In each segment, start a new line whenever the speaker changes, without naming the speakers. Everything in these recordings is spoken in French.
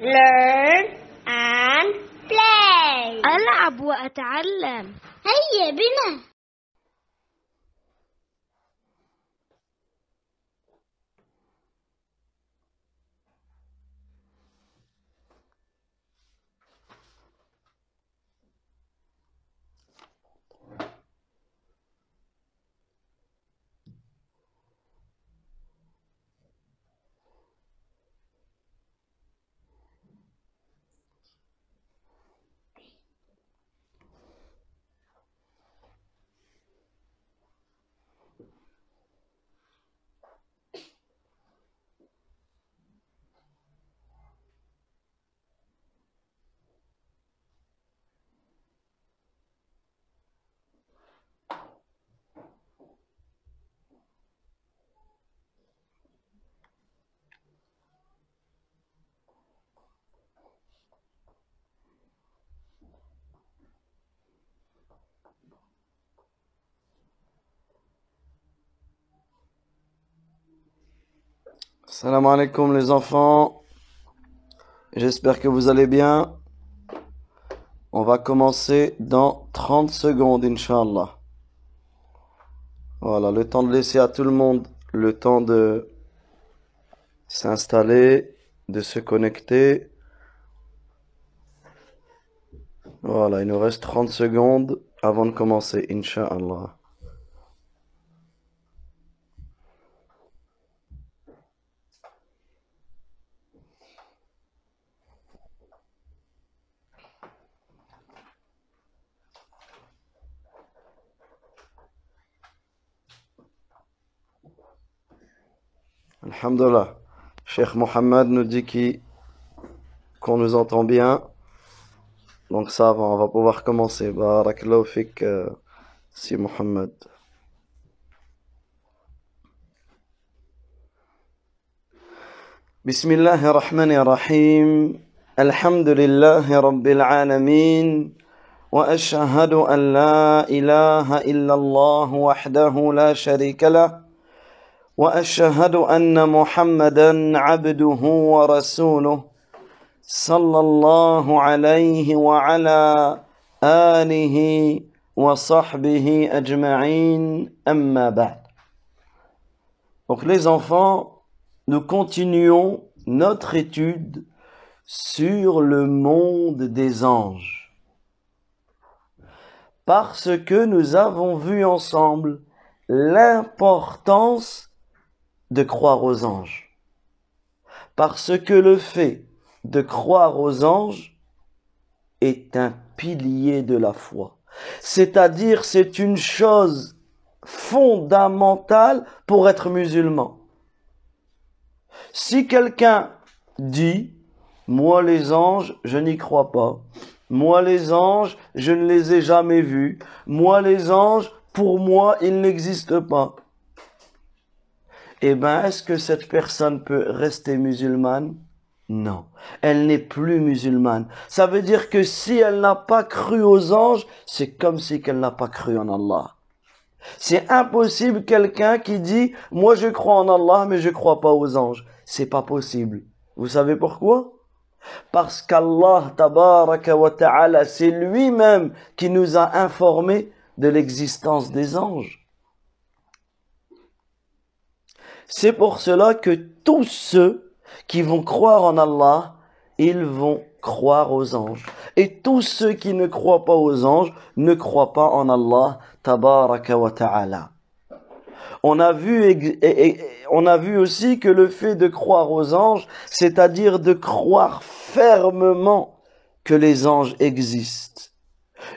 learn and play ألعب وأتعلم هيا بنا Salam alaikum les enfants. J'espère que vous allez bien. On va commencer dans 30 secondes, Inch'Allah. Voilà, le temps de laisser à tout le monde le temps de s'installer, de se connecter. Voilà, il nous reste 30 secondes avant de commencer, Inch'Allah. Alhamdulillah. Cheikh Mohamed nous dit qu'on qu nous entend bien. Donc ça va, on va pouvoir commencer. Barakallahu fik, si Mohamed. بسم الله الرحمن الرحيم الحمد لله رب العالمين واشهد ان لا اله الا الله وحده لا شريك له واشهد ان محمدا عبده sallallahu صلى wa ala وعلى wa وصحبه اجمعين اما بعد Donc les enfants, nous continuons notre étude sur le monde des anges. Parce que nous avons vu ensemble l'importance de croire aux anges. Parce que le fait de croire aux anges est un pilier de la foi. C'est-à-dire c'est une chose fondamentale pour être musulman. Si quelqu'un dit, moi les anges, je n'y crois pas. Moi les anges, je ne les ai jamais vus. Moi les anges, pour moi, ils n'existent pas eh ben, est-ce que cette personne peut rester musulmane Non, elle n'est plus musulmane. Ça veut dire que si elle n'a pas cru aux anges, c'est comme si elle n'a pas cru en Allah. C'est impossible quelqu'un qui dit « Moi je crois en Allah, mais je crois pas aux anges ». C'est pas possible. Vous savez pourquoi Parce qu'Allah, tabaraka wa ta'ala, c'est lui-même qui nous a informés de l'existence des anges. C'est pour cela que tous ceux qui vont croire en Allah, ils vont croire aux anges. Et tous ceux qui ne croient pas aux anges ne croient pas en Allah, tabaraka ta'ala. On a, vu, on a vu aussi que le fait de croire aux anges, c'est-à-dire de croire fermement que les anges existent.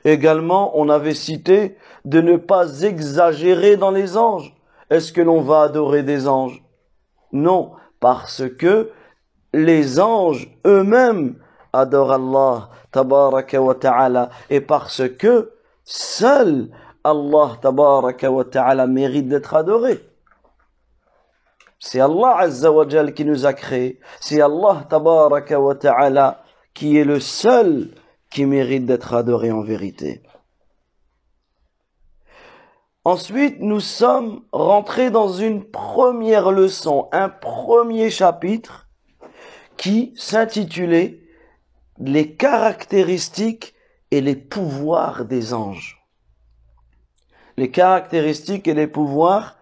Également, on avait cité de ne pas exagérer dans les anges. Est-ce que l'on va adorer des anges Non, parce que les anges eux-mêmes adorent Allah tabaraka et parce que seul Allah tabaraka wa ta'ala mérite d'être adoré. C'est Allah azza wa qui nous a créés. C'est Allah tabaraka wa qui est le seul qui mérite d'être adoré en vérité. Ensuite, nous sommes rentrés dans une première leçon, un premier chapitre qui s'intitulait Les caractéristiques et les pouvoirs des anges. Les caractéristiques et les pouvoirs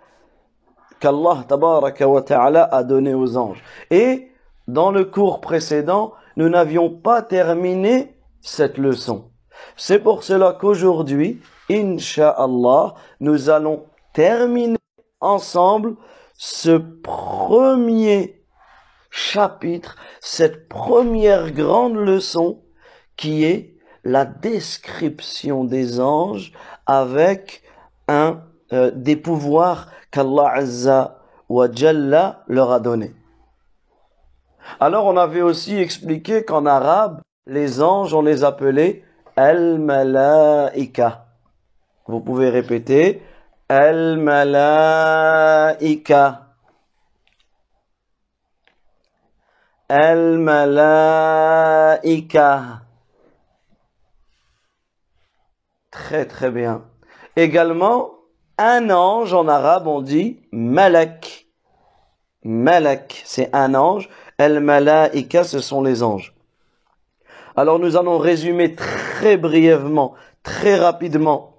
qu'Allah ta'ala a donné aux anges. Et dans le cours précédent, nous n'avions pas terminé cette leçon. C'est pour cela qu'aujourd'hui, InshaAllah, nous allons terminer ensemble ce premier chapitre, cette première grande leçon qui est la description des anges avec un euh, des pouvoirs qu'Allah Azza wa Jalla leur a donné. Alors on avait aussi expliqué qu'en arabe, les anges, on les appelait al-malaika. Vous pouvez répéter al malaika al malaika Très très bien. Également, un ange en arabe, on dit malak. Malak, c'est un ange. « malaika, ce sont les anges. Alors nous allons résumer très brièvement, très rapidement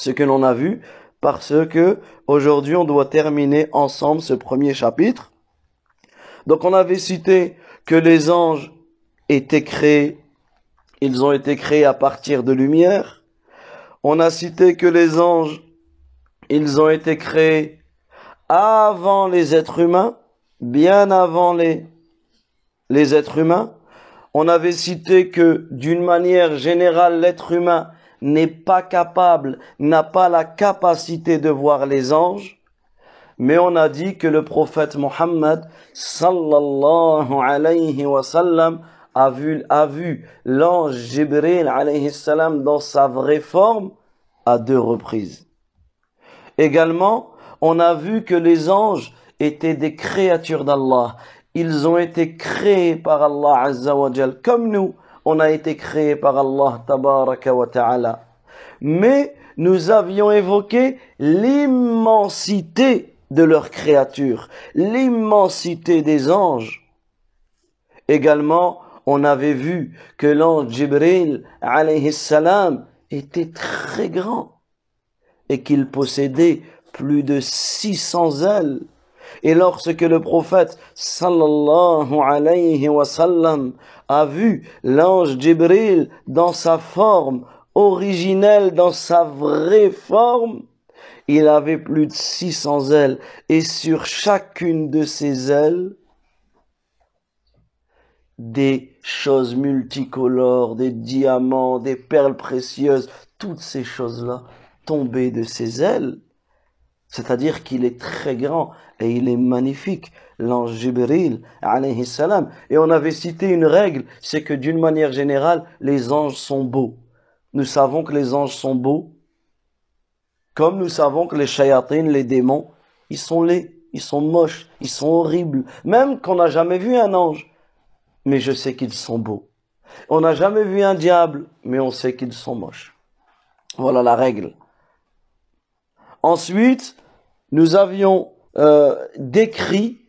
ce que l'on a vu parce que aujourd'hui on doit terminer ensemble ce premier chapitre. Donc on avait cité que les anges étaient créés, ils ont été créés à partir de lumière. On a cité que les anges, ils ont été créés avant les êtres humains, bien avant les, les êtres humains. On avait cité que d'une manière générale, l'être humain n'est pas capable, n'a pas la capacité de voir les anges, mais on a dit que le prophète Mohammed sallallahu alayhi wa sallam a vu, a l'ange Jibril alayhi salam dans sa vraie forme à deux reprises. Également, on a vu que les anges étaient des créatures d'Allah. Ils ont été créés par Allah comme nous on a été créé par Allah tabaraka wa ta'ala. Mais nous avions évoqué l'immensité de leurs créatures, l'immensité des anges. Également, on avait vu que l'ange Jibril alayhi salam était très grand et qu'il possédait plus de 600 ailes. Et lorsque le prophète sallallahu alayhi wa a vu l'ange Jibril dans sa forme originelle, dans sa vraie forme, il avait plus de 600 ailes et sur chacune de ses ailes, des choses multicolores, des diamants, des perles précieuses, toutes ces choses-là tombaient de ses ailes. C'est-à-dire qu'il est très grand. Et il est magnifique, l'ange Jibril, alayhi salam. Et on avait cité une règle, c'est que d'une manière générale, les anges sont beaux. Nous savons que les anges sont beaux, comme nous savons que les shayatines, les démons, ils sont laids, ils sont moches, ils sont horribles. Même qu'on n'a jamais vu un ange, mais je sais qu'ils sont beaux. On n'a jamais vu un diable, mais on sait qu'ils sont moches. Voilà la règle. Ensuite, nous avions euh, décrit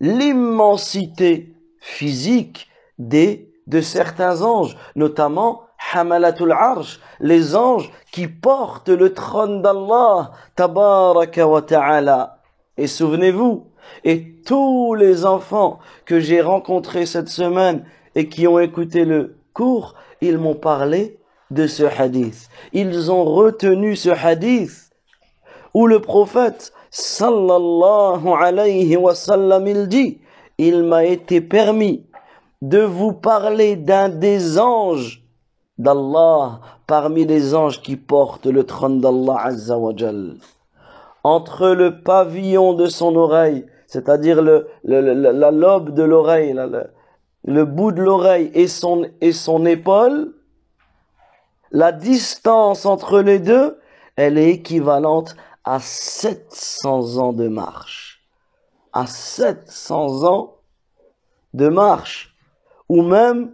l'immensité physique des, de certains anges, notamment Hamalatul Arsh, les anges qui portent le trône d'Allah, Tabaraka wa Ta'ala. Et souvenez-vous, et tous les enfants que j'ai rencontrés cette semaine et qui ont écouté le cours, ils m'ont parlé de ce hadith. Ils ont retenu ce hadith où le prophète sallallahu alayhi wa sallam, il dit, il m'a été permis de vous parler d'un des anges d'Allah parmi les anges qui portent le trône d'Allah Entre le pavillon de son oreille, c'est-à-dire le, la, lobe de l'oreille, le, bout de l'oreille et son, et son épaule, la distance entre les deux, elle est équivalente à 700 ans de marche. À 700 ans de marche. Ou même,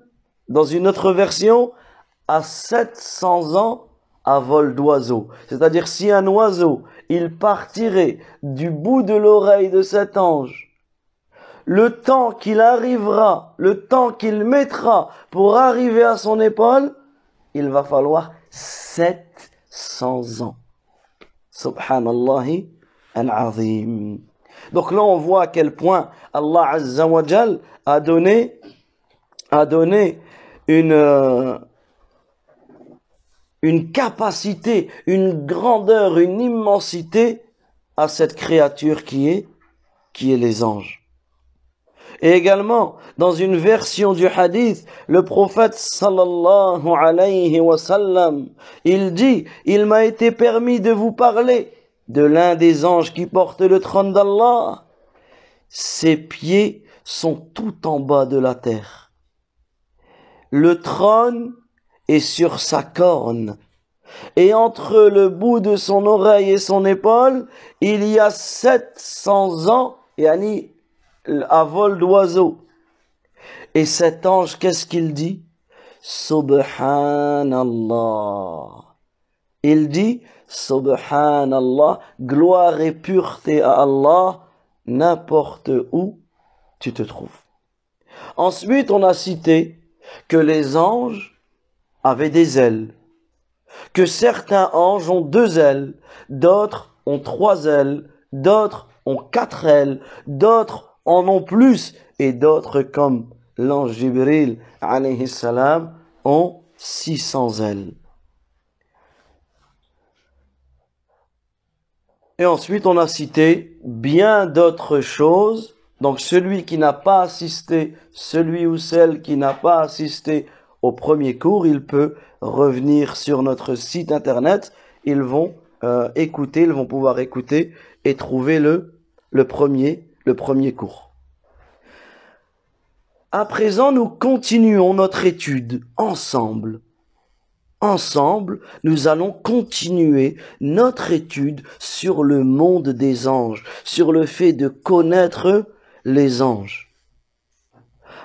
dans une autre version, à 700 ans à vol d'oiseau. C'est-à-dire si un oiseau, il partirait du bout de l'oreille de cet ange, le temps qu'il arrivera, le temps qu'il mettra pour arriver à son épaule, il va falloir 700 ans. Subhanallah Donc là, on voit à quel point Allah Azza wa a donné, a donné une, euh, une capacité, une grandeur, une immensité à cette créature qui est, qui est les anges. Et également, dans une version du hadith, le prophète sallallahu alayhi wa sallam, il dit, il m'a été permis de vous parler de l'un des anges qui porte le trône d'Allah. Ses pieds sont tout en bas de la terre. Le trône est sur sa corne. Et entre le bout de son oreille et son épaule, il y a 700 ans, yani à vol d'oiseau. Et cet ange, qu'est-ce qu'il dit Subhanallah. Il dit Subhanallah, gloire et pureté à Allah, n'importe où tu te trouves. Ensuite, on a cité que les anges avaient des ailes, que certains anges ont deux ailes, d'autres ont trois ailes, d'autres ont quatre ailes, d'autres en ont plus et d'autres comme l'ange Jibril alayhi salam ont 600 ailes. Et ensuite, on a cité bien d'autres choses. Donc, celui qui n'a pas assisté, celui ou celle qui n'a pas assisté au premier cours, il peut revenir sur notre site internet. Ils vont euh, écouter, ils vont pouvoir écouter et trouver le, le premier le premier cours. À présent, nous continuons notre étude ensemble. Ensemble, nous allons continuer notre étude sur le monde des anges, sur le fait de connaître les anges.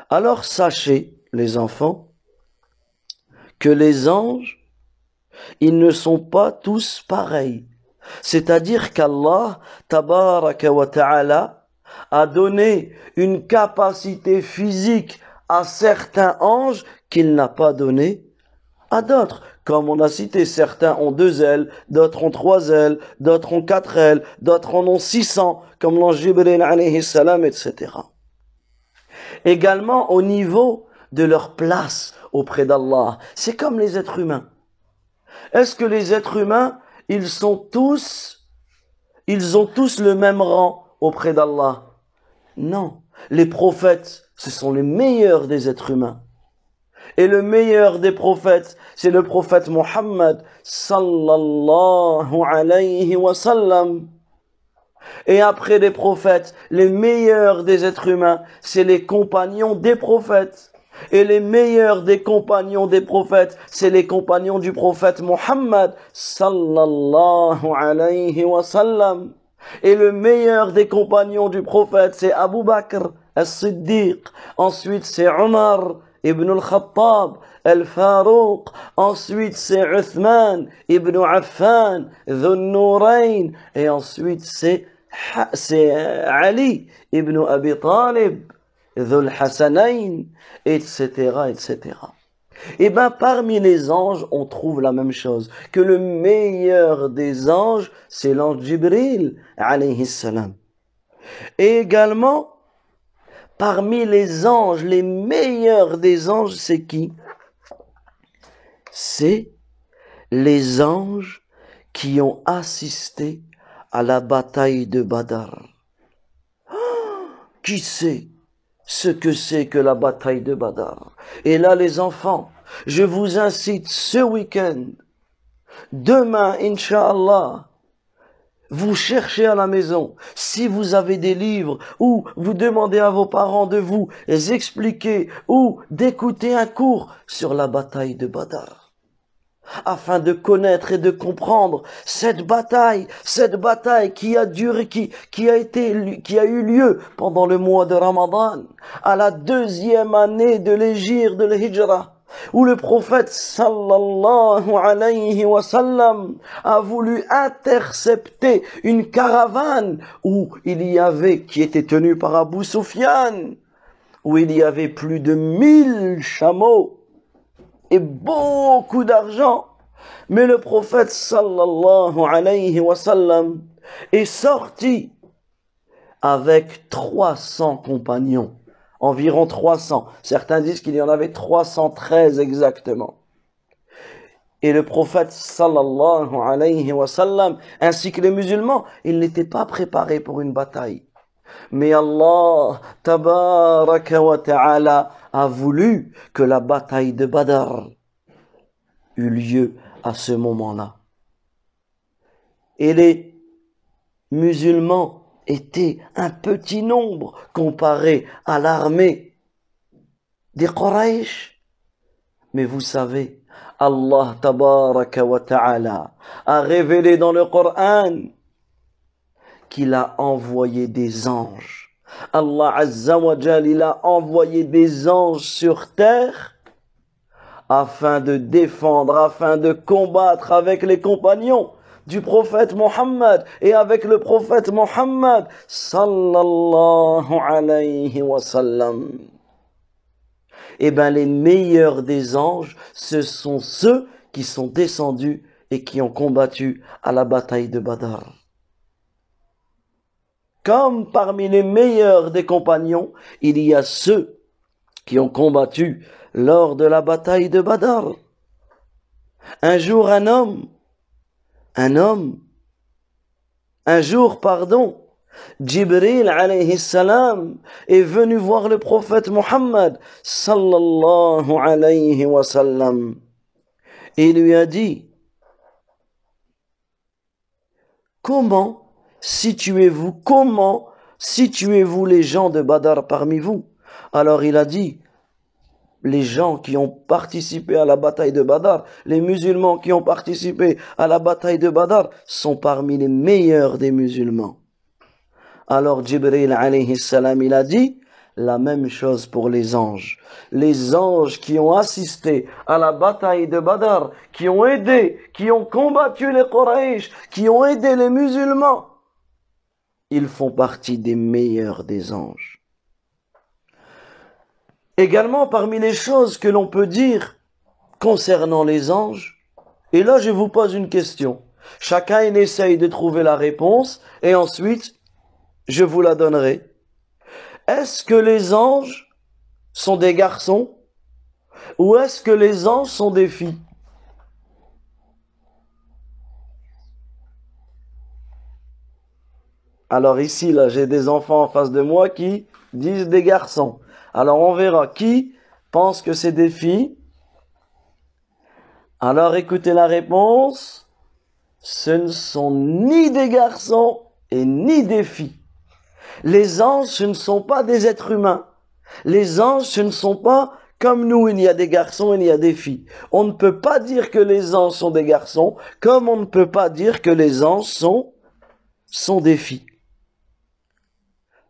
Alors sachez, les enfants, que les anges, ils ne sont pas tous pareils. C'est-à-dire qu'Allah, tabaraka wa ta'ala, a donné une capacité physique à certains anges qu'il n'a pas donné à d'autres. Comme on a cité, certains ont deux ailes, d'autres ont trois ailes, d'autres ont quatre ailes, d'autres en ont six cents, comme l'ange Jibril alayhi salam, etc. Également au niveau de leur place auprès d'Allah. C'est comme les êtres humains. Est-ce que les êtres humains, ils sont tous, ils ont tous le même rang auprès d'Allah. Non, les prophètes, ce sont les meilleurs des êtres humains. Et le meilleur des prophètes, c'est le prophète Muhammad sallallahu alayhi wa sallam. Et après les prophètes, les meilleurs des êtres humains, c'est les compagnons des prophètes. Et les meilleurs des compagnons des prophètes, c'est les compagnons du prophète Muhammad sallallahu alayhi wa sallam. Et le meilleur des compagnons du prophète, c'est Abu Bakr al-Siddiq. Ensuite, c'est Omar ibn al-Khattab al-Farouq. Ensuite, c'est Uthman ibn Affan, Nourayn, Et ensuite, c'est euh, Ali ibn Abi Talib, Dhul etc., etc. Eh bien, parmi les anges, on trouve la même chose. Que le meilleur des anges, c'est l'ange Jibril, alayhi salam. Et également, parmi les anges, les meilleurs des anges, c'est qui C'est les anges qui ont assisté à la bataille de Badar. Ah, qui c'est ce que c'est que la bataille de Badar. Et là, les enfants, je vous incite ce week-end, demain, Inch'Allah, vous cherchez à la maison, si vous avez des livres, ou vous demandez à vos parents de vous expliquer, ou d'écouter un cours sur la bataille de Badar afin de connaître et de comprendre cette bataille, cette bataille qui a duré, qui, qui a été, qui a eu lieu pendant le mois de Ramadan, à la deuxième année de l'égir de l'Hijra, où le prophète sallallahu alayhi wa sallam a voulu intercepter une caravane où il y avait, qui était tenue par Abu Sufyan, où il y avait plus de mille chameaux, et beaucoup d'argent. Mais le prophète sallallahu alayhi wa sallam est sorti avec 300 compagnons. Environ 300. Certains disent qu'il y en avait 313 exactement. Et le prophète sallallahu alayhi wa sallam, ainsi que les musulmans, ils n'étaient pas préparés pour une bataille. Mais Allah, tabaraka wa ta'ala, a voulu que la bataille de Badr eût lieu à ce moment-là. Et les musulmans étaient un petit nombre comparé à l'armée des Quraysh. Mais vous savez, Allah tabaraka ta'ala a révélé dans le Coran qu'il a envoyé des anges Allah Azza wa a envoyé des anges sur terre afin de défendre, afin de combattre avec les compagnons du prophète Mohammed et avec le prophète Mohammed sallallahu alayhi wa Eh bien, les meilleurs des anges, ce sont ceux qui sont descendus et qui ont combattu à la bataille de Badr comme parmi les meilleurs des compagnons, il y a ceux qui ont combattu lors de la bataille de Badr. Un jour un homme, un homme, un jour, pardon, Jibril alayhi salam est venu voir le prophète Muhammad sallallahu alayhi wa sallam et lui a dit Comment situez-vous, comment situez-vous les gens de Badr parmi vous Alors il a dit, les gens qui ont participé à la bataille de Badr, les musulmans qui ont participé à la bataille de Badr sont parmi les meilleurs des musulmans. Alors Jibril alayhi salam, il a dit, la même chose pour les anges. Les anges qui ont assisté à la bataille de Badr, qui ont aidé, qui ont combattu les Quraysh, qui ont aidé les musulmans, ils font partie des meilleurs des anges. Également parmi les choses que l'on peut dire concernant les anges, et là je vous pose une question. Chacun essaye de trouver la réponse et ensuite je vous la donnerai. Est-ce que les anges sont des garçons ou est-ce que les anges sont des filles Alors ici, là, j'ai des enfants en face de moi qui disent des garçons. Alors on verra qui pense que c'est des filles. Alors écoutez la réponse. Ce ne sont ni des garçons et ni des filles. Les anges, ce ne sont pas des êtres humains. Les anges, ce ne sont pas comme nous, il y a des garçons, il y a des filles. On ne peut pas dire que les anges sont des garçons, comme on ne peut pas dire que les anges sont, sont des filles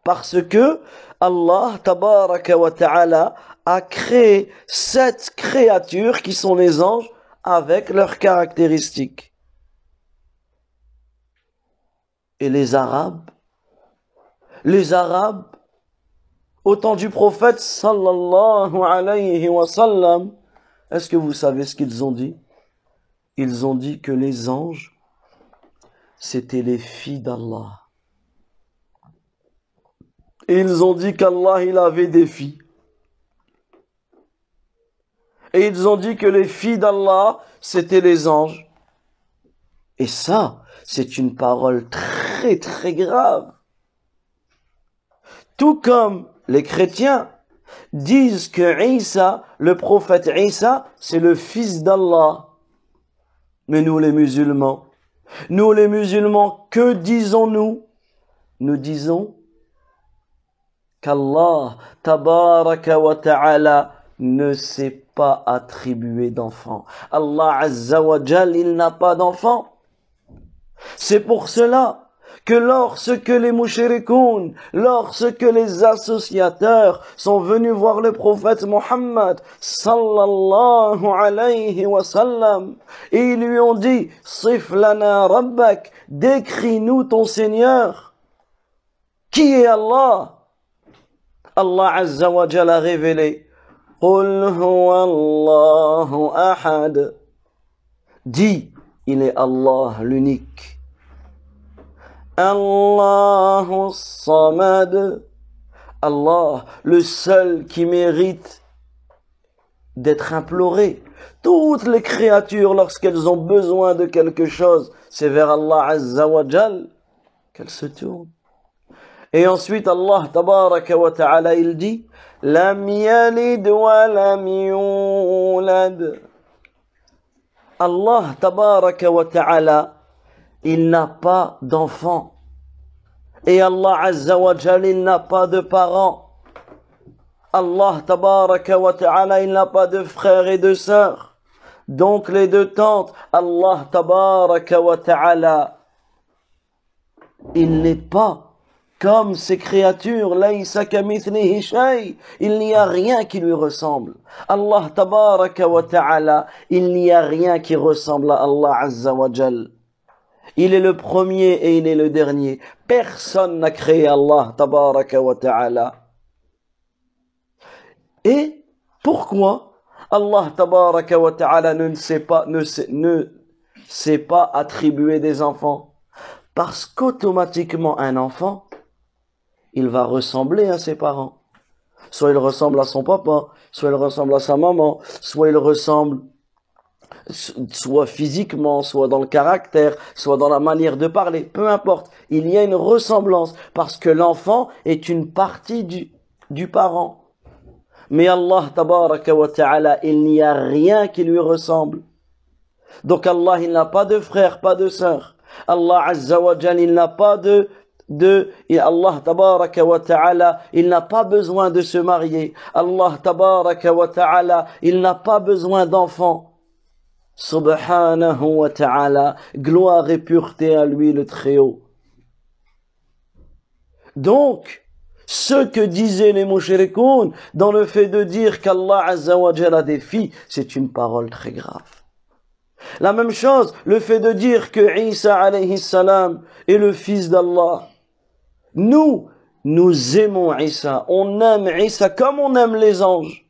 parce que Allah tabaraka wa ta'ala a créé sept créatures qui sont les anges avec leurs caractéristiques. Et les Arabes Les Arabes, au temps du prophète sallallahu alayhi wa sallam, est-ce que vous savez ce qu'ils ont dit Ils ont dit que les anges, c'était les filles d'Allah. Et ils ont dit qu'Allah il avait des filles. Et ils ont dit que les filles d'Allah, c'était les anges. Et ça, c'est une parole très très grave. Tout comme les chrétiens disent que Isa, le prophète Isa, c'est le fils d'Allah. Mais nous les musulmans, nous les musulmans, que disons-nous Nous disons Allah tabaraka wa ta'ala ne s'est pas attribué d'enfant. Allah azza wa jal, il n'a pas d'enfant. C'est pour cela que lorsque les mouchérikoun, lorsque les associateurs sont venus voir le prophète Mohammed sallallahu alayhi wa sallam, ils lui ont dit, Siflana Rabbak, décris-nous ton Seigneur. Qui est Allah? Allah Azza wa Jalla a révélé ahad. Dis, il est Allah l'unique. Allahu samad. Allah, le seul qui mérite d'être imploré. Toutes les créatures, lorsqu'elles ont besoin de quelque chose, c'est vers Allah Azza wa qu'elles se tournent. Et ensuite Allah tabaraka wa ta'ala il dit wa Allah tabaraka wa ta'ala il n'a pas d'enfant. Et Allah azza wa jal il n'a pas de parents. Allah tabaraka wa ta'ala il n'a pas de frères et de sœurs. Donc les deux tantes, Allah tabaraka wa ta'ala, il n'est pas comme ces créatures, il n'y a rien qui lui ressemble. Allah tabaraka wa ta'ala, il n'y a rien qui ressemble à Allah azza wa jal. Il est le premier et il est le dernier. Personne n'a créé Allah tabaraka wa ta'ala. Et pourquoi Allah tabaraka wa ta'ala ne sait pas, ne ne sait pas attribuer des enfants? Parce qu'automatiquement un enfant, il va ressembler à ses parents. Soit il ressemble à son papa, soit il ressemble à sa maman, soit il ressemble soit physiquement, soit dans le caractère, soit dans la manière de parler, peu importe, il y a une ressemblance parce que l'enfant est une partie du, parent. Mais Allah tabaraka wa ta'ala, il n'y a rien qui lui ressemble. Donc Allah, il n'a pas de frère, pas de soeur. Allah azza wa il n'a pas de de et Allah tabaraka wa ta'ala, il n'a pas besoin de se marier. Allah tabaraka wa ta'ala, il n'a pas besoin d'enfants. Subhanahu wa ta'ala, gloire et pureté à lui le Très-Haut. Donc, ce que disaient les mouchrikoun dans le fait de dire qu'Allah Azza wa a des filles, c'est une parole très grave. La même chose, le fait de dire que Isa alayhi salam est le fils d'Allah. Nous, nous aimons Isa. On aime Isa comme on aime les anges.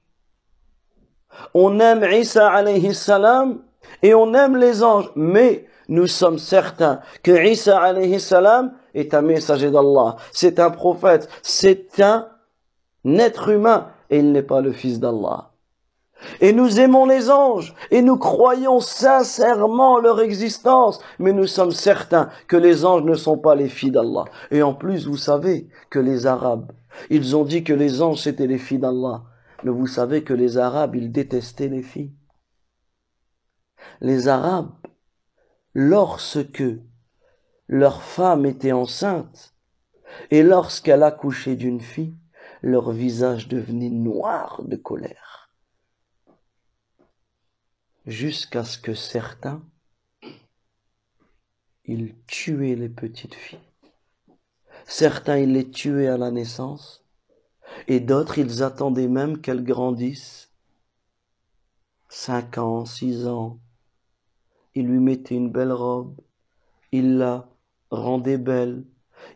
On aime Isa alayhi salam et on aime les anges. Mais nous sommes certains que Isa alayhi salam est un messager d'Allah. C'est un prophète. C'est un être humain et il n'est pas le fils d'Allah. Et nous aimons les anges, et nous croyons sincèrement leur existence, mais nous sommes certains que les anges ne sont pas les filles d'Allah. Et en plus, vous savez que les Arabes, ils ont dit que les anges c'était les filles d'Allah. Mais vous savez que les Arabes, ils détestaient les filles. Les Arabes, lorsque leur femme était enceinte, et lorsqu'elle accouchait d'une fille, leur visage devenait noir de colère jusqu'à ce que certains, ils tuaient les petites filles. Certains, ils les tuaient à la naissance, et d'autres, ils attendaient même qu'elles grandissent. Cinq ans, six ans, ils lui mettaient une belle robe, ils la rendaient belle,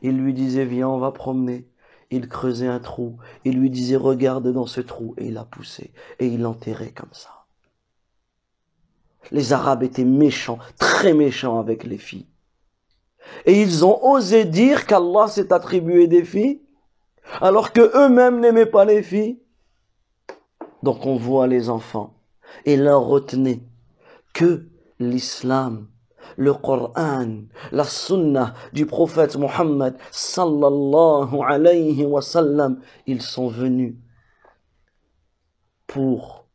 ils lui disaient, viens, on va promener. Il creusait un trou, il lui disait, regarde dans ce trou, et il la poussait, et il l'enterrait comme ça. Les Arabes étaient méchants, très méchants avec les filles. Et ils ont osé dire qu'Allah s'est attribué des filles, alors que eux-mêmes n'aimaient pas les filles. Donc on voit les enfants. Et leur retenez que l'islam, le Coran, la sunna du prophète Muhammad sallallahu alayhi wa sallam, ils sont venus pour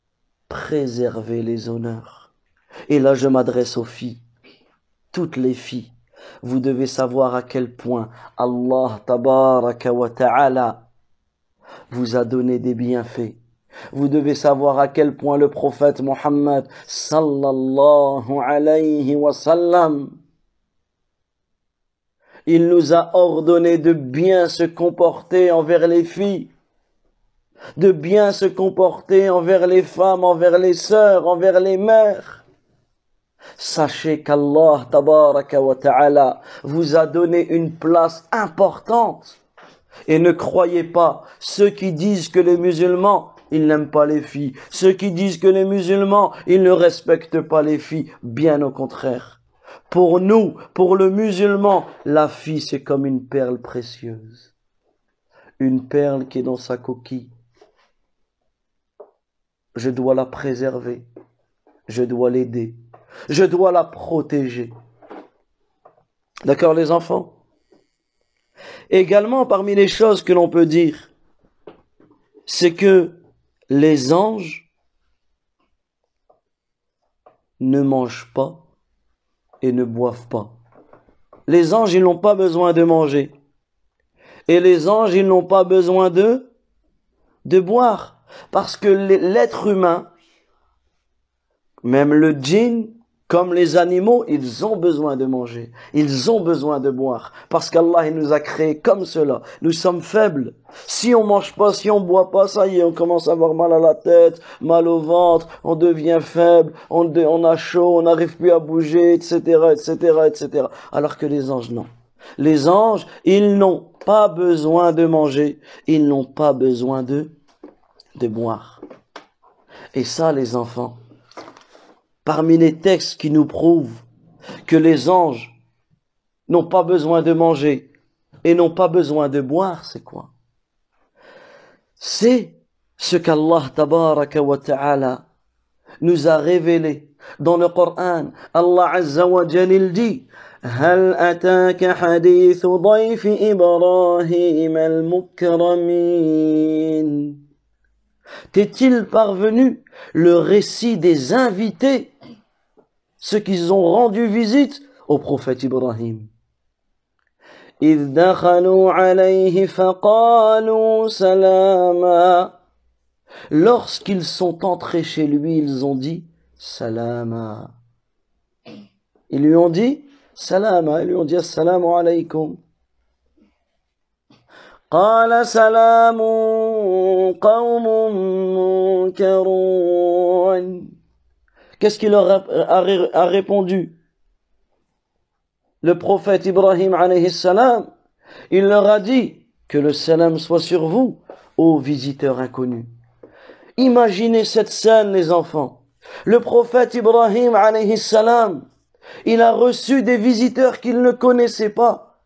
préserver les honneurs et là, je m'adresse aux filles, toutes les filles. Vous devez savoir à quel point Allah tabaraka wa ta'ala vous a donné des bienfaits. Vous devez savoir à quel point le prophète Mohammed sallallahu alayhi wa sallam il nous a ordonné de bien se comporter envers les filles, de bien se comporter envers les femmes, envers les sœurs, envers les mères. Sachez qu'Allah tabaraka wa ta'ala vous a donné une place importante. Et ne croyez pas ceux qui disent que les musulmans, ils n'aiment pas les filles. Ceux qui disent que les musulmans, ils ne respectent pas les filles. Bien au contraire. Pour nous, pour le musulman, la fille, c'est comme une perle précieuse. Une perle qui est dans sa coquille. Je dois la préserver. Je dois l'aider je dois la protéger. D'accord les enfants Également parmi les choses que l'on peut dire, c'est que les anges ne mangent pas et ne boivent pas. Les anges, ils n'ont pas besoin de manger. Et les anges, ils n'ont pas besoin de, de boire. Parce que l'être humain, même le djinn, comme les animaux, ils ont besoin de manger, ils ont besoin de boire, parce qu'Allah nous a créés comme cela. Nous sommes faibles. Si on mange pas, si on boit pas, ça y est, on commence à avoir mal à la tête, mal au ventre, on devient faible, on, on a chaud, on n'arrive plus à bouger, etc., etc., etc. Alors que les anges, non. Les anges, ils n'ont pas besoin de manger, ils n'ont pas besoin de, de boire. Et ça, les enfants, parmi les textes qui nous prouvent que les anges n'ont pas besoin de manger et n'ont pas besoin de boire, c'est quoi C'est ce qu'Allah tabaraka wa ta'ala nous a révélé dans le Coran. Allah azza wa il dit هل أتاك حديث ضيف إبراهيم المكرمين T'est-il parvenu le récit des invités ceux qui ont rendu visite au prophète Ibrahim. Lorsqu'ils sont entrés chez lui, ils ont dit Salama. Ils lui ont dit Salama. Ils lui ont dit Assalamu alaikum. قال سلام قوم Qu'est-ce qu'il leur a, répondu Le prophète Ibrahim alayhi il leur a dit que le salam soit sur vous, ô visiteurs inconnus. Imaginez cette scène, les enfants. Le prophète Ibrahim alayhi il a reçu des visiteurs qu'il ne connaissait pas.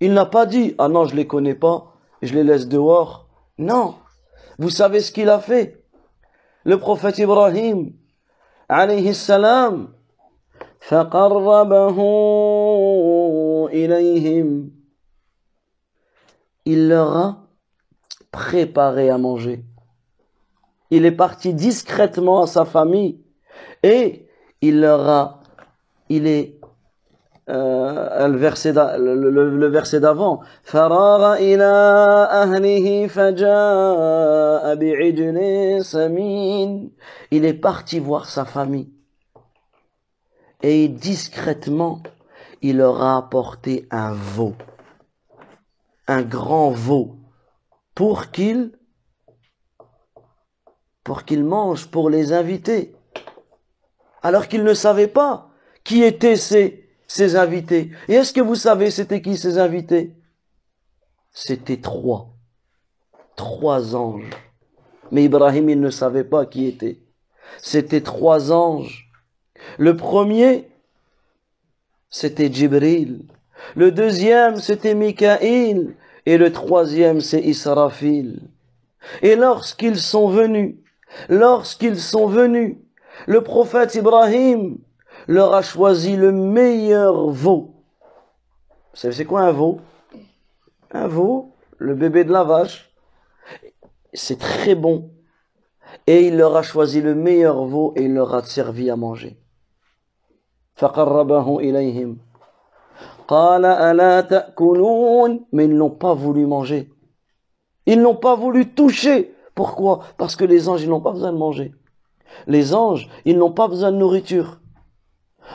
Il n'a pas dit, ah non, je les connais pas, je les laisse dehors. Non. Vous savez ce qu'il a fait le prophète Ibrahim, alayhi salam, il leur a préparé à manger. Il est parti discrètement à sa famille et il leur a, il est euh, le verset d'avant il est parti voir sa famille et discrètement il leur a apporté un veau un grand veau pour qu'il pour qu'il mange pour les inviter alors qu'il ne savait pas qui étaient ces ses invités. Et est-ce que vous savez c'était qui ses invités C'était trois. Trois anges. Mais Ibrahim, il ne savait pas qui étaient. C'était trois anges. Le premier, c'était Jibril Le deuxième, c'était Mikaïl. Et le troisième, c'est Israfil. Et lorsqu'ils sont venus, lorsqu'ils sont venus, le prophète Ibrahim, leur a choisi le meilleur veau. Vous savez, c'est quoi un veau Un veau, le bébé de la vache, c'est très bon. Et il leur a choisi le meilleur veau et il leur a servi à manger. mais ils n'ont pas voulu manger ils n'ont pas voulu toucher pourquoi parce que les anges ils n'ont pas besoin de manger les anges ils n'ont pas besoin de nourriture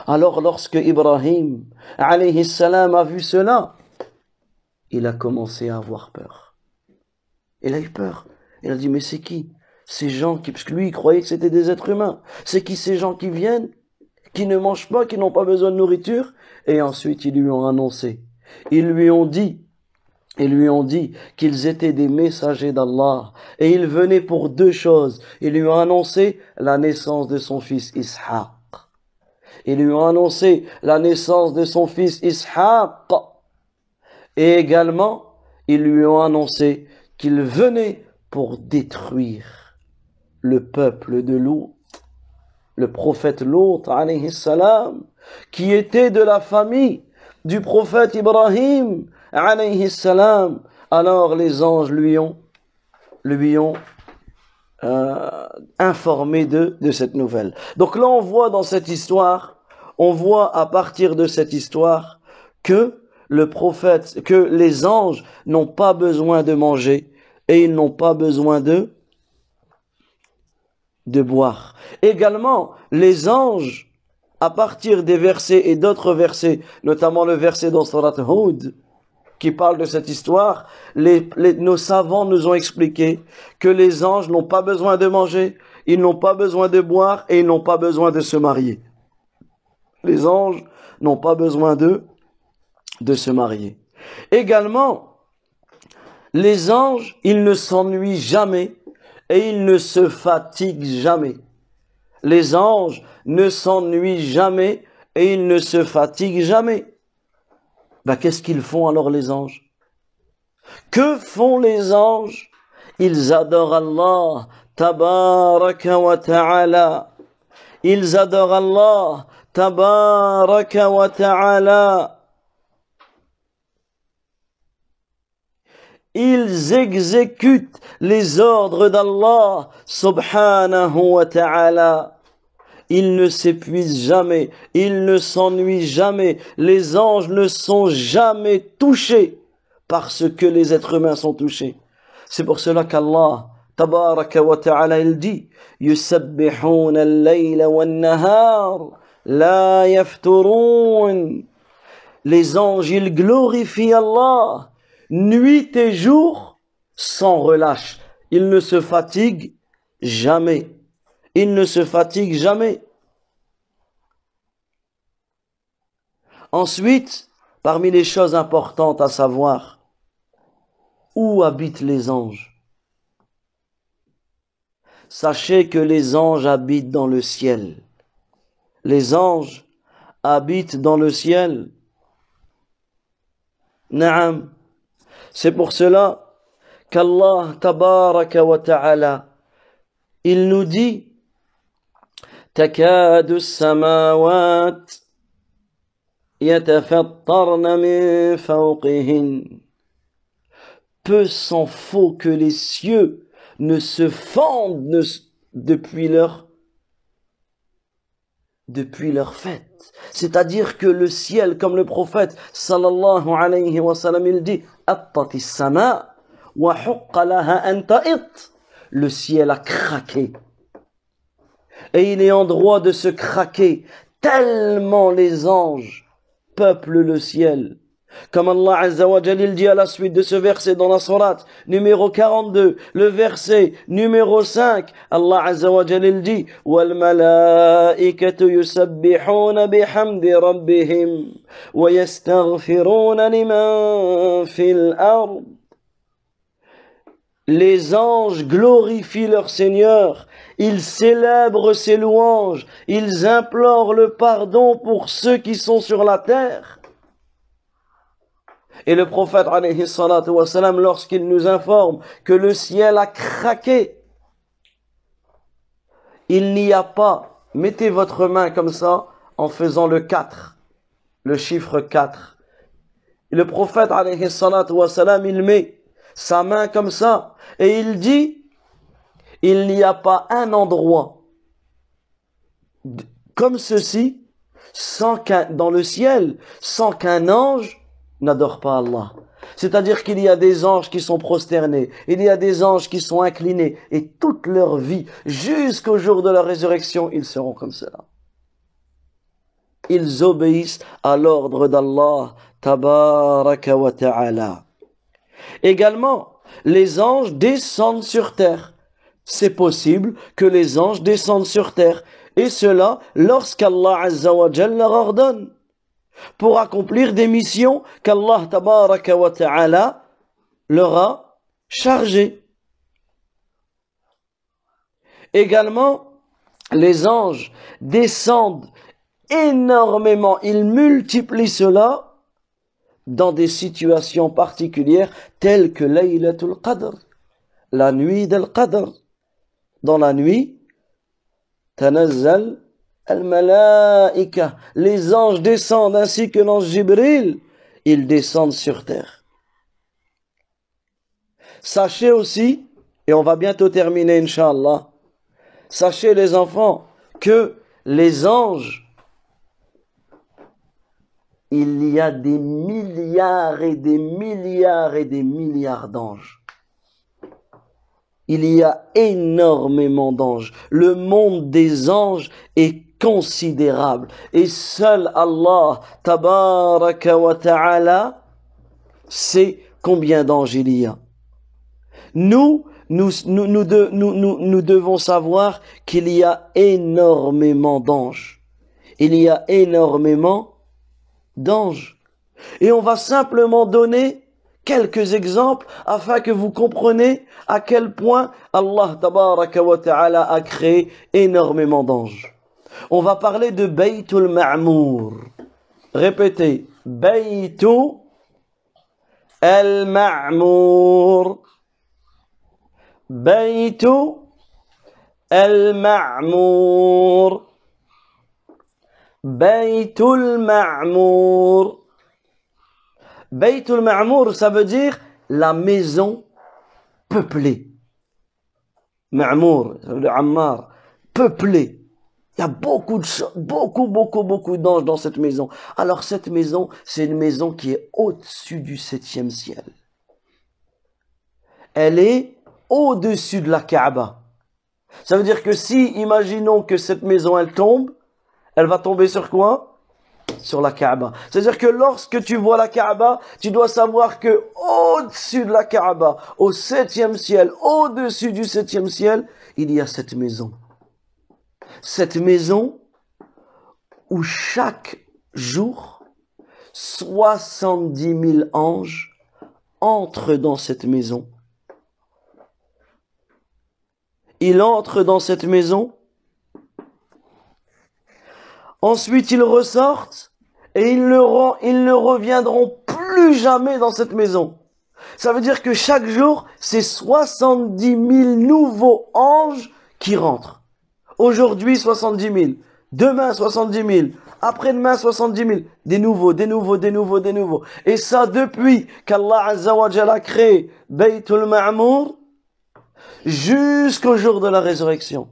alors lorsque Ibrahim a vu cela, il a commencé à avoir peur. Il a eu peur. Il a dit mais c'est qui ces gens qui parce que lui il croyait que c'était des êtres humains. C'est qui ces gens qui viennent qui ne mangent pas, qui n'ont pas besoin de nourriture et ensuite ils lui ont annoncé. Ils lui ont dit ils lui ont dit qu'ils étaient des messagers d'Allah et ils venaient pour deux choses. Ils lui ont annoncé la naissance de son fils Isha ils lui ont annoncé la naissance de son fils Ishaq. Et également, ils lui ont annoncé qu'il venait pour détruire le peuple de Lot, le prophète Lot, qui était de la famille du prophète Ibrahim, Alors les anges lui ont, lui ont euh, informé de, de cette nouvelle. Donc là, on voit dans cette histoire, on voit à partir de cette histoire que le prophète, que les anges n'ont pas besoin de manger et ils n'ont pas besoin de de boire. Également, les anges, à partir des versets et d'autres versets, notamment le verset dans Surat Hud, qui parle de cette histoire, les, nos savants nous ont expliqué que les anges n'ont pas besoin de manger, ils n'ont pas besoin de boire et ils n'ont pas besoin de se marier. Les anges n'ont pas besoin d'eux de se marier. Également, les anges, ils ne s'ennuient jamais et ils ne se fatiguent jamais. Les anges ne s'ennuient jamais et ils ne se fatiguent jamais. Bah, qu'est-ce qu'ils font alors les anges Que font les anges Ils adorent Allah, tabaraka wa ta'ala. Ils adorent Allah, tabaraka wa ta'ala. ils exécutent les ordres d'Allah subhanahu wa ta'ala. Il ne s'épuise jamais, il ne s'ennuient jamais, les anges ne sont jamais touchés parce que les êtres humains sont touchés. C'est pour cela qu'Allah, tabaraka wa ta'ala, il dit, Les anges, ils glorifient Allah, nuit et jour, sans relâche. Ils ne se fatiguent jamais. Il ne se fatigue jamais. Ensuite, parmi les choses importantes à savoir, où habitent les anges Sachez que les anges habitent dans le ciel. Les anges habitent dans le ciel. Naam. C'est pour cela qu'Allah tabaraka wa ta'ala, il nous dit peu s'en faut que les cieux ne se fendent depuis leur depuis leur fête. C'est-à-dire que le ciel, comme le prophète sallallahu alayhi wa sallam, il dit sama wa anta Le ciel a craqué et il est en droit de se craquer, tellement les anges peuplent le ciel. Comme Allah Azza wa dit à la suite de ce verset dans la sourate numéro 42, le verset numéro 5, Allah Azza wa dit wa Les anges glorifient leur Seigneur ils célèbrent ses louanges. Ils implorent le pardon pour ceux qui sont sur la terre. Et le prophète, lorsqu'il nous informe que le ciel a craqué, il n'y a pas, mettez votre main comme ça en faisant le 4, le chiffre 4. le prophète, il met sa main comme ça et il dit, il n'y a pas un endroit comme ceci sans dans le ciel sans qu'un ange n'adore pas Allah. C'est-à-dire qu'il y a des anges qui sont prosternés, il y a des anges qui sont inclinés, et toute leur vie, jusqu'au jour de la résurrection, ils seront comme cela. Ils obéissent à l'ordre d'Allah, tabaraka wa ta'ala. Également, les anges descendent sur terre c'est possible que les anges descendent sur terre, et cela lorsqu'Allah leur ordonne, pour accomplir des missions qu'Allah Tabaraka wa Ta'ala leur a chargées. Également, les anges descendent énormément, ils multiplient cela dans des situations particulières telles que Laylatul Qadr, la nuit d'Al Qadr dans la nuit, al-malaika, les anges descendent ainsi que l'ange Jibril, ils descendent sur terre. Sachez aussi, et on va bientôt terminer Inch'Allah, sachez les enfants que les anges, il y a des milliards et des milliards et des milliards d'anges il y a énormément d'anges. Le monde des anges est considérable. Et seul Allah, tabaraka wa ta'ala, sait combien d'anges il y a. Nous, nous, nous, nous, nous devons savoir qu'il y a énormément d'anges. Il y a énormément d'anges. Et on va simplement donner quelques exemples afin que vous compreniez à quel point Allah wa ta'ala a créé énormément d'anges. On va parler de Baytul Ma'mour. Répétez, Baytu El mamour Baytu El mamour Baytul Ma'mour. Beitul Ma'mour, ça veut dire la maison peuplée. Ma'mour, le Ammar, peuplée. Il y a beaucoup de beaucoup, beaucoup, beaucoup d'anges dans cette maison. Alors cette maison, c'est une maison qui est au-dessus du septième ciel. Elle est au-dessus de la Kaaba. Ça veut dire que si, imaginons que cette maison, elle tombe, elle va tomber sur quoi sur la Kaaba. C'est-à-dire que lorsque tu vois la Kaaba, tu dois savoir que au-dessus de la Kaaba, au septième ciel, au-dessus du septième ciel, il y a cette maison. Cette maison où chaque jour, 70 000 anges entrent dans cette maison. Ils entrent dans cette maison Ensuite, ils ressortent et ils ne reviendront plus jamais dans cette maison. Ça veut dire que chaque jour, c'est 70 000 nouveaux anges qui rentrent. Aujourd'hui, 70 000. Demain, 70 000. Après-demain, 70 000. Des nouveaux, des nouveaux, des nouveaux, des nouveaux. Et ça, depuis qu'Allah a créé Baytul Ma'amour, jusqu'au jour de la résurrection.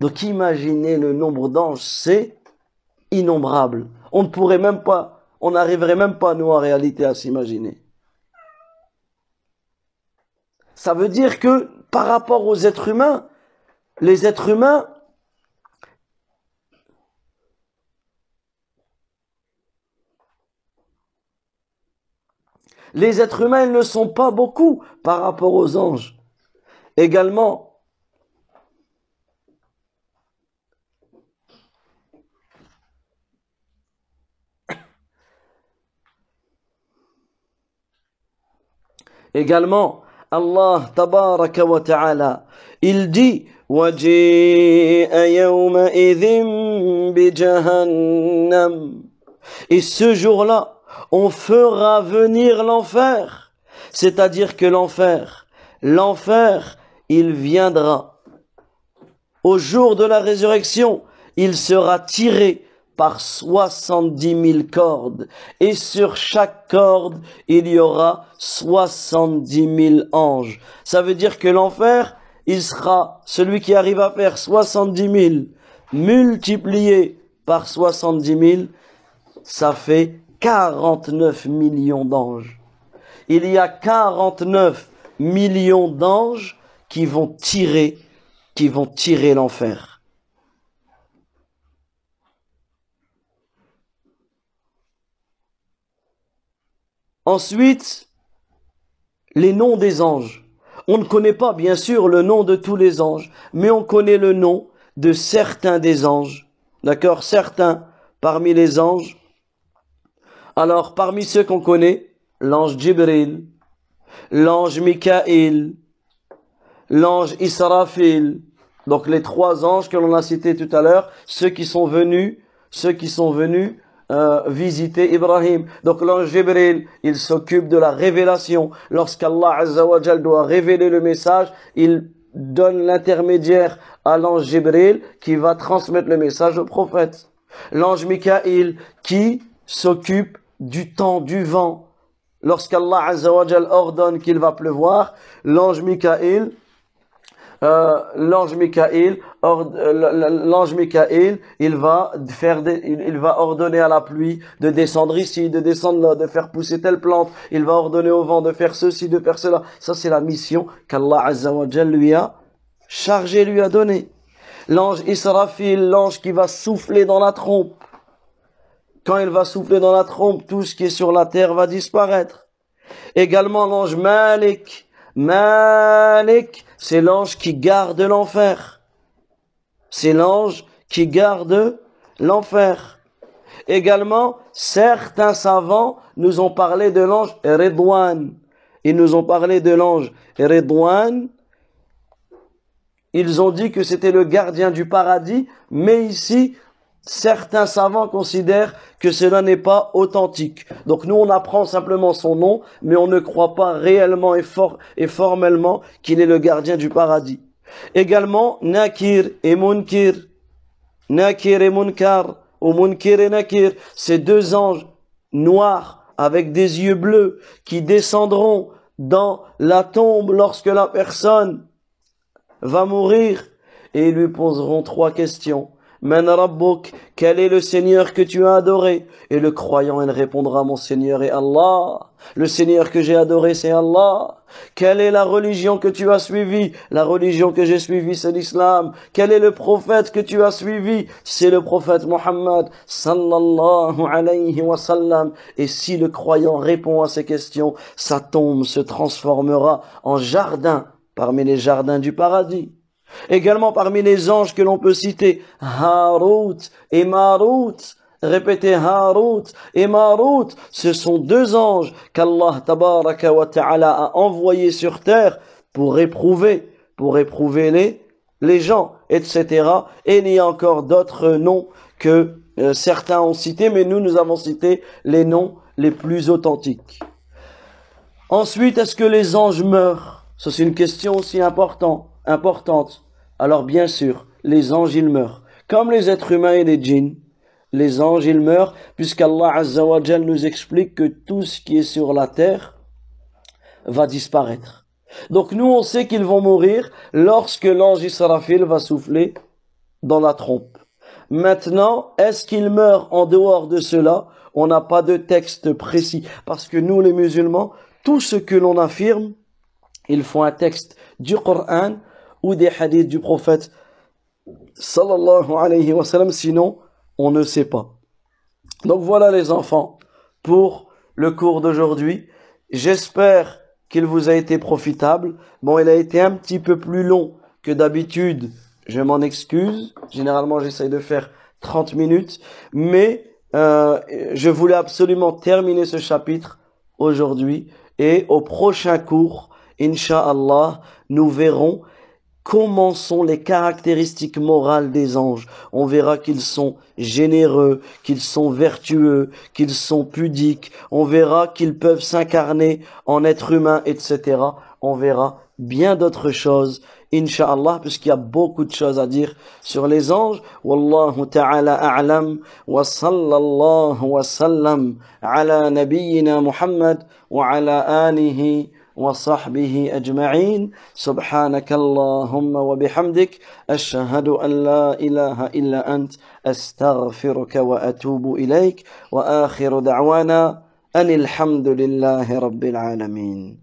Donc imaginez le nombre d'anges, c'est innombrable. On ne pourrait même pas, on n'arriverait même pas, nous, en réalité, à s'imaginer. Ça veut dire que, par rapport aux êtres humains, les êtres humains, les êtres humains, ils ne sont pas beaucoup par rapport aux anges. Également, Également, Allah tabaraka wa ta'ala, il dit Et ce jour-là, on fera venir l'enfer. C'est-à-dire que l'enfer, l'enfer, il viendra. Au jour de la résurrection, il sera tiré par soixante-dix mille cordes, et sur chaque corde il y aura soixante-dix mille anges. Ça veut dire que l'enfer, il sera celui qui arrive à faire soixante-dix mille multiplié par 70 dix mille, ça fait quarante-neuf millions d'anges. Il y a quarante-neuf millions d'anges qui vont tirer, qui vont tirer l'enfer. Ensuite, les noms des anges. On ne connaît pas bien sûr le nom de tous les anges, mais on connaît le nom de certains des anges. D'accord Certains parmi les anges. Alors parmi ceux qu'on connaît, l'ange Jibril, l'ange Michael, l'ange Israfil. Donc les trois anges que l'on a cités tout à l'heure, ceux qui sont venus, ceux qui sont venus euh, visiter Ibrahim. Donc l'ange Jibril, il s'occupe de la révélation. Lorsqu'Allah Azzawajal doit révéler le message, il donne l'intermédiaire à l'ange Jibril qui va transmettre le message au prophète. L'ange Michael qui s'occupe du temps, du vent. Lorsqu'Allah Azzawajal ordonne qu'il va pleuvoir, l'ange Michael euh, l'ange Michael, euh, l'ange Michael, il va faire, il, va ordonner à la pluie de descendre ici, de descendre là, de faire pousser telle plante. Il va ordonner au vent de faire ceci, de faire cela. Ça, c'est la mission qu'Allah Azza wa lui a chargée, lui a donnée. L'ange Israfil, l'ange qui va souffler dans la trompe. Quand il va souffler dans la trompe, tout ce qui est sur la terre va disparaître. Également l'ange Malik. Malik, c'est l'ange qui garde l'enfer. C'est l'ange qui garde l'enfer. Également, certains savants nous ont parlé de l'ange Redouane. Ils nous ont parlé de l'ange Redouane. Ils ont dit que c'était le gardien du paradis, mais ici, certains savants considèrent que cela n'est pas authentique. Donc nous, on apprend simplement son nom, mais on ne croit pas réellement et, formellement qu'il est le gardien du paradis. Également, Nakir et Munkir. Nakir et Munkar, ou Munkir et Nakir, ces deux anges noirs avec des yeux bleus qui descendront dans la tombe lorsque la personne va mourir et ils lui poseront trois questions. « Men quel est le Seigneur que tu as adoré Et le croyant, il répondra, mon Seigneur est Allah. Le Seigneur que j'ai adoré, c'est Allah. Quelle est la religion que tu as suivie La religion que j'ai suivie, c'est l'islam. Quel est le prophète que tu as suivi C'est le prophète Muhammad. sallallahu alayhi wa sallam. Et si le croyant répond à ces questions, sa tombe se transformera en jardin parmi les jardins du paradis. Également parmi les anges que l'on peut citer, Harut et Marout, Répétez Harut et Marout, ce sont deux anges qu'Allah a envoyés sur terre pour éprouver, pour éprouver les, les gens, etc. Et il y a encore d'autres noms que euh, certains ont cités, mais nous, nous avons cité les noms les plus authentiques. Ensuite, est-ce que les anges meurent Ça, c'est une question aussi importante. Alors bien sûr, les anges, ils meurent. Comme les êtres humains et les djinns, les anges, ils meurent, puisqu'Allah Azzawajal nous explique que tout ce qui est sur la terre va disparaître. Donc nous, on sait qu'ils vont mourir lorsque l'ange Israfil va souffler dans la trompe. Maintenant, est-ce qu'ils meurent en dehors de cela On n'a pas de texte précis, parce que nous, les musulmans, tout ce que l'on affirme, ils font un texte du Coran ou des hadiths du prophète sallallahu alayhi wa sallam, sinon on ne sait pas. Donc voilà les enfants pour le cours d'aujourd'hui. J'espère qu'il vous a été profitable. Bon, il a été un petit peu plus long que d'habitude, je m'en excuse. Généralement, j'essaye de faire 30 minutes, mais euh, je voulais absolument terminer ce chapitre aujourd'hui et au prochain cours, Inch'Allah, nous verrons Comment sont les caractéristiques morales des anges On verra qu'ils sont généreux, qu'ils sont vertueux, qu'ils sont pudiques. On verra qu'ils peuvent s'incarner en être humain, etc. On verra bien d'autres choses, Inch'Allah, puisqu'il y a beaucoup de choses à dire sur les anges. Wallahu ta'ala a'lam wa sallallahu wa sallam ala nabiyyina Muhammad wa ala alihi وصحبه أجمعين سبحانك اللهم وبحمدك أشهد أن لا إله إلا أنت أستغفرك وأتوب إليك وآخر دعوانا أن الحمد لله رب العالمين